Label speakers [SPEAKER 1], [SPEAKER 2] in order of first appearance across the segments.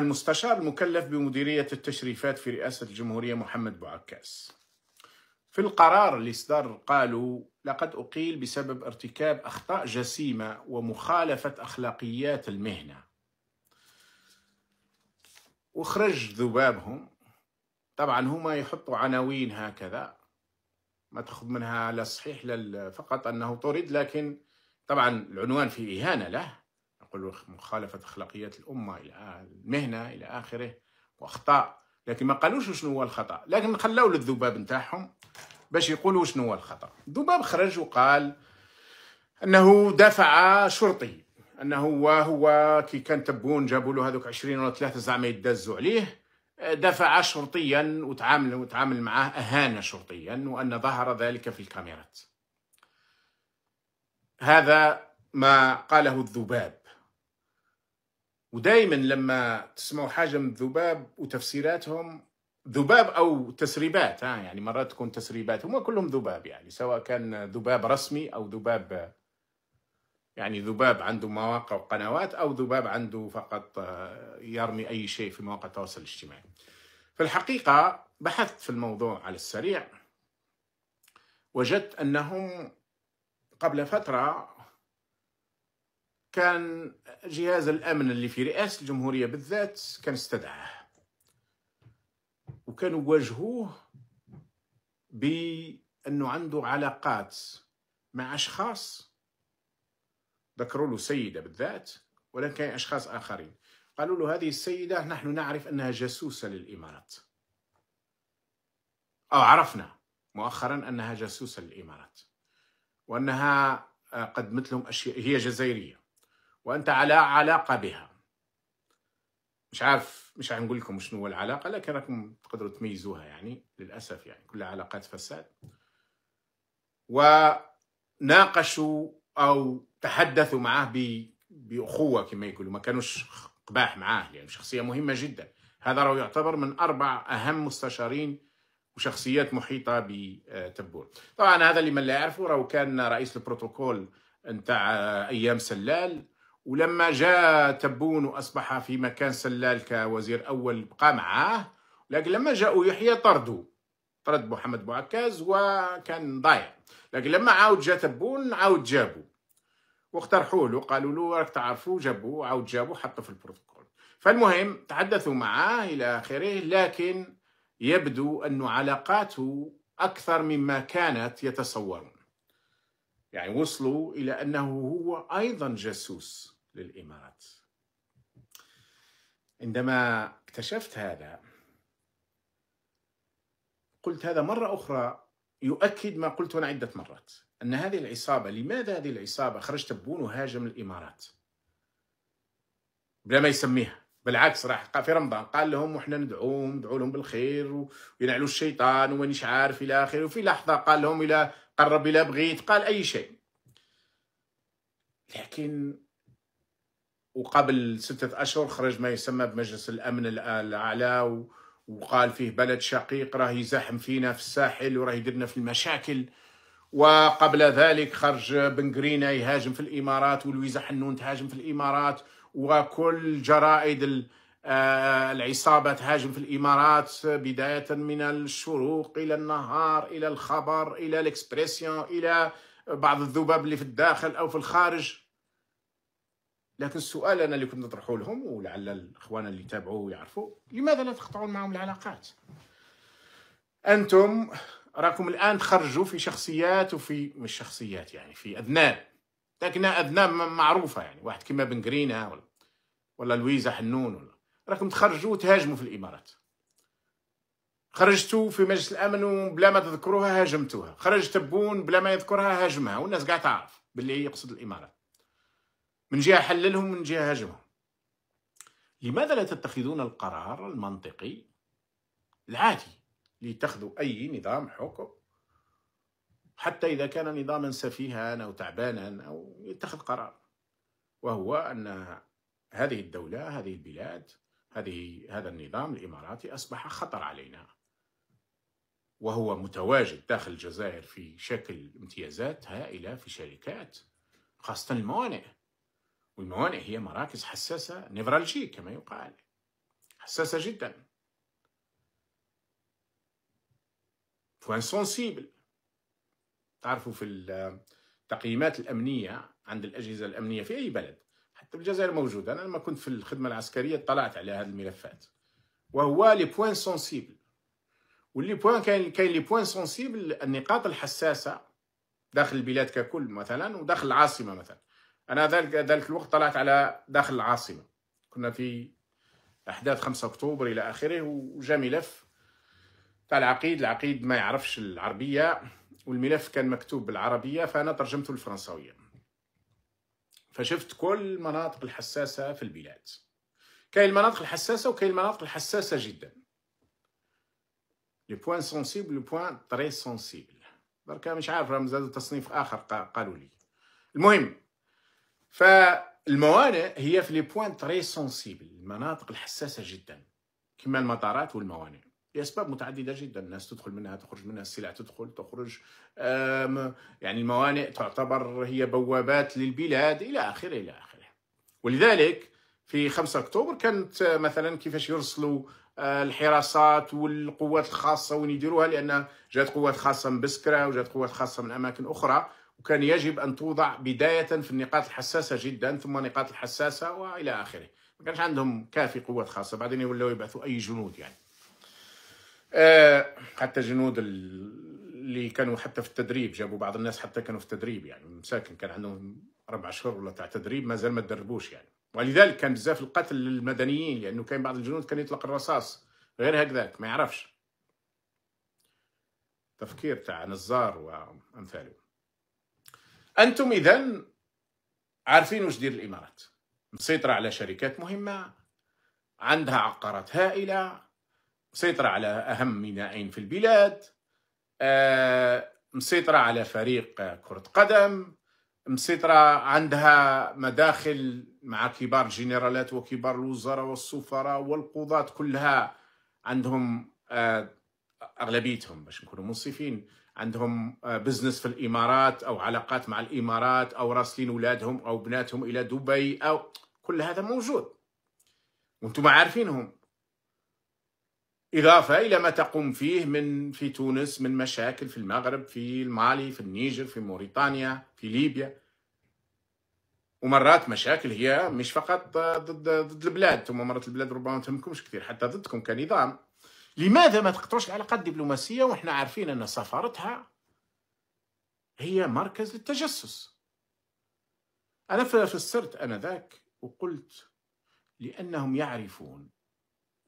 [SPEAKER 1] المستشار المكلف بمديرية التشريفات في رئاسة الجمهورية محمد بوعكاس في القرار اللي صدر قالوا لقد أقيل بسبب ارتكاب أخطاء جسيمة ومخالفة أخلاقيات المهنة وخرج ذبابهم طبعا هما يحطوا عناوين هكذا ما تاخذ منها لا صحيح لا فقط انه طرد لكن طبعا العنوان في اهانه له نقول مخالفة أخلاقيات الأمة إلى المهنة إلى آخره وأخطاء لكن ما قالوش شنو هو الخطأ لكن خلاو للذباب نتاعهم باش يقولوا شنو هو الخطأ الذباب خرج وقال أنه دافع شرطي أنه هو, هو كي كان تبون جابوا له هذوك 20 ولا ثلاثة زعما يدزوا عليه دفع شرطيا وتعامل وتعامل معاه أهان شرطيا وأن ظهر ذلك في الكاميرات هذا ما قاله الذباب ودائما لما تسمعوا حاجه من الذباب وتفسيراتهم ذباب او تسريبات ها يعني مرات تكون تسريبات هم كلهم ذباب يعني سواء كان ذباب رسمي او ذباب يعني ذباب عنده مواقع وقنوات او ذباب عنده فقط آه، يرمي اي شيء في مواقع التواصل الاجتماعي. في الحقيقه بحثت في الموضوع على السريع وجدت انهم قبل فتره كان جهاز الامن اللي في رئاسه الجمهوريه بالذات كان استدعاه وكانوا واجهوه بانه عنده علاقات مع اشخاص ذكروا له سيده بالذات ولكن كان اشخاص اخرين قالوا له هذه السيده نحن نعرف انها جاسوسه للامارات او عرفنا مؤخرا انها جاسوسه للامارات وانها آه، قدمت لهم اشياء هي جزائريه وانت على علاقه بها مش عارف مش حنقول لكم شنو هو العلاقه لكن راكم تقدروا تميزوها يعني للاسف يعني كلها علاقات فساد وناقشوا او تحدثوا معه باخوه كما يقولوا ما كانوش قباح معاه لانه يعني شخصيه مهمه جدا هذا راه يعتبر من اربع اهم مستشارين وشخصيات محيطه بتبون طبعا هذا لمن لا يعرفه راهو كان رئيس البروتوكول نتاع ايام سلال ولما جاء تبون واصبح في مكان سلال كوزير اول بقى معاه لكن لما جاءوا يحيى طردوا طرد محمد بوعكاز وكان ضايع لكن لما عاود جاء تبون عاود جابوا واقترحوا له قالوا له راك تعرفوا جابوا عاود جابوا حطوا في البروتوكول فالمهم تحدثوا معاه الى اخره لكن يبدو أن علاقاته أكثر مما كانت يتصورون يعني وصلوا إلى أنه هو أيضا جاسوس للإمارات عندما اكتشفت هذا قلت هذا مرة أخرى يؤكد ما قلته أنا عدة مرات أن هذه العصابة لماذا هذه العصابة خرج تبون وهاجم الإمارات بلا ما يسميها بالعكس راح في رمضان قال لهم وحنا ندعوهم ندعو لهم بالخير وينعلوا الشيطان ومانيش عارف الى اخره وفي لحظه قال لهم الى قرب إلى بغيت قال أي شيء لكن وقبل ستة أشهر خرج ما يسمى بمجلس الأمن الأعلى وقال فيه بلد شقيق راه يزاحم فينا في الساحل وراه يديرنا في المشاكل وقبل ذلك خرج بن يهاجم في الإمارات والويزة حنون تهاجم في الإمارات وكل جرائد آه، العصابة تهاجم في الإمارات بداية من الشروق إلى النهار إلى الخبر إلى الإكسبريسيون إلى بعض الذباب اللي في الداخل أو في الخارج لكن السؤال أنا اللي كنت نطرحه لهم ولعل الإخوان اللي تابعوه يعرفوا لماذا لا تقطعون معهم العلاقات أنتم راكم الآن تخرجوا في شخصيات وفي مش شخصيات يعني في أذنان لكنها أذنان معروفة يعني واحد كيما بن ولا, ولا لويزا حنون ولا راكم تخرجوا وتهاجموا في الامارات خرجتوا في مجلس الامن وبلا ما تذكروها هاجمتوها خرج تبون بلا ما يذكرها هاجمها والناس قاعده تعرف باللي يقصد الامارات من جهه حللهم من جهه هاجمهم لماذا لا تتخذون القرار المنطقي العادي ليتخذوا اي نظام حكم حتى اذا كان نظاما سفيها او تعبانا او يتخذ قرار وهو ان هذه الدوله هذه البلاد هذه هذا النظام الاماراتي اصبح خطر علينا وهو متواجد داخل الجزائر في شكل امتيازات هائله في شركات خاصه الموانئ والموانئ هي مراكز حساسه نيفرالجي كما يقال حساسه جدا بوان سونسيبل تعرفوا في التقييمات الامنيه عند الاجهزه الامنيه في اي بلد حتى الجزائر موجود انا لما كنت في الخدمه العسكريه اطلعت على هذه الملفات وهو لي بوين سونسيبل واللي بوين كاين كاين لي بوين سونسيبل النقاط الحساسه داخل البلاد ككل مثلا وداخل العاصمه مثلا انا ذلك ذلك الوقت طلعت على داخل العاصمه كنا في احداث 5 اكتوبر الى اخره وجا ملف تاع العقيد العقيد ما يعرفش العربيه والملف كان مكتوب بالعربيه فانا ترجمته للفرنساويه فشفت كل المناطق الحساسة في البلاد كاين المناطق الحساسة وكاين المناطق الحساسة جدا لي بوان سونسيبل لو بوان تري سونسيبل بركا مش عارف راهم زادوا تصنيف اخر قالوا لي المهم فالموانئ هي في لي بوان تري سونسيبل المناطق الحساسة جدا كما المطارات والموانئ لاسباب متعدده جدا الناس تدخل منها تخرج منها السلع تدخل تخرج يعني الموانئ تعتبر هي بوابات للبلاد الى اخره الى اخره ولذلك في 5 اكتوبر كانت مثلا كيفاش يرسلوا الحراسات والقوات الخاصه وين يديروها لان جات قوات خاصه من بسكره وجات قوات خاصه من اماكن اخرى وكان يجب ان توضع بدايه في النقاط الحساسه جدا ثم النقاط الحساسه والى اخره ما كانش عندهم كافي قوات خاصه بعدين يولوا يبعثوا اي جنود يعني آه، حتى جنود اللي كانوا حتى في التدريب جابوا بعض الناس حتى كانوا في التدريب يعني مساكن كان عندهم اربع شهور ولا تاع تدريب مازال ما تدربوش يعني ولذلك كان بزاف القتل للمدنيين لانه كان بعض الجنود كان يطلق الرصاص غير هكذاك ما يعرفش تفكير تاع نزار وامثاله انتم اذا عارفين واش دير الامارات مسيطره على شركات مهمه عندها عقارات هائله مسيطرة على أهم مينائين في البلاد آه، مسيطرة على فريق كرة قدم مسيطرة عندها مداخل مع كبار الجنرالات وكبار الوزراء والسفراء والقضاة كلها عندهم آه، أغلبيتهم باش نكونوا منصفين عندهم آه، بزنس في الإمارات أو علاقات مع الإمارات أو راسلين ولادهم أو بناتهم إلى دبي أو كل هذا موجود وانتم عارفينهم إضافة إلى ما تقوم فيه من في تونس من مشاكل في المغرب في المالي في النيجر في موريتانيا في ليبيا ومرات مشاكل هي مش فقط ضد ضد البلاد ثم مرات البلاد ربما ما تهمكمش كثير حتى ضدكم كنظام لماذا ما تقطعوش العلاقات الدبلوماسية وإحنا عارفين أن سفارتها هي مركز للتجسس أنا فسرت أنا ذاك وقلت لأنهم يعرفون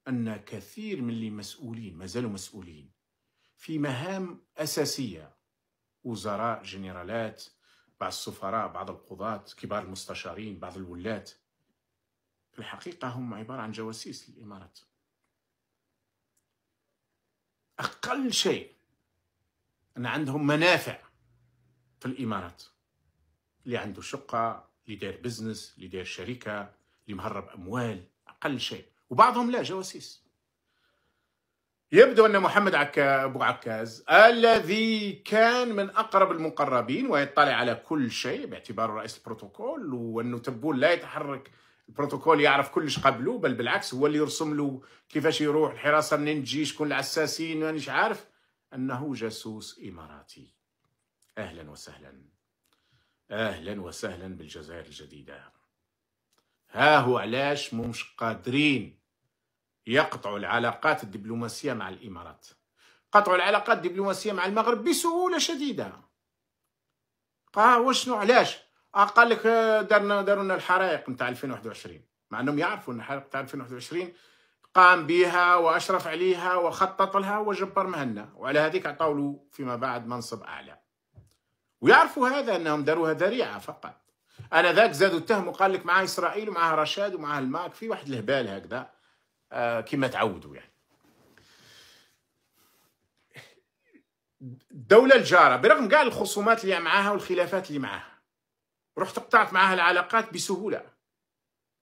[SPEAKER 1] أن كثير من اللي مسؤولين ما زالوا مسؤولين في مهام أساسية وزراء جنرالات بعض السفراء بعض القضاة كبار المستشارين بعض الولاة في الحقيقة هم عبارة عن جواسيس للإمارات أقل شيء أن عندهم منافع في الإمارات اللي عنده شقة اللي داير بزنس اللي داير شركة اللي مهرب أموال أقل شيء وبعضهم لا جواسيس يبدو أن محمد عكا أبو عكاز الذي كان من أقرب المقربين ويطلع على كل شيء باعتباره رئيس البروتوكول وأنه تبول لا يتحرك البروتوكول يعرف كلش قبله بل بالعكس هو اللي يرسم له كيفاش يروح الحراسة منين تجي شكون العساسين مانيش عارف أنه جاسوس إماراتي أهلا وسهلا أهلا وسهلا بالجزائر الجديدة ها هو علاش مش قادرين يقطع العلاقات الدبلوماسية مع الإمارات قطع العلاقات الدبلوماسية مع المغرب بسهولة شديدة قال وشنو علاش آه، قال لك آه، دارنا دارنا الحرائق نتاع 2021 مع انهم يعرفوا ان الحرائق نتاع 2021 قام بها واشرف عليها وخطط لها وجبر مهنا وعلى هذيك عطاو فيما بعد منصب اعلى ويعرفوا هذا انهم داروها ذريعه فقط انا ذاك زادوا اتهموا قال لك مع اسرائيل ومعها رشاد ومعها الماك في واحد الهبال هكذا آه، كما تعودوا يعني الدولة الجارة برغم كاع الخصومات اللي معاها والخلافات اللي معاها رحت قطعت معاها العلاقات بسهولة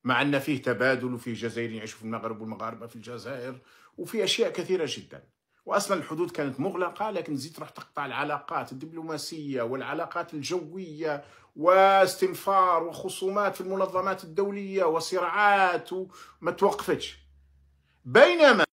[SPEAKER 1] مع أن فيه تبادل وفيه جزائريين يعيشوا في المغرب والمغاربة في الجزائر وفي أشياء كثيرة جدا وأصلا الحدود كانت مغلقة لكن زيت رحت تقطع العلاقات الدبلوماسية والعلاقات الجوية واستنفار وخصومات في المنظمات الدولية وصراعات وما توقفتش بينما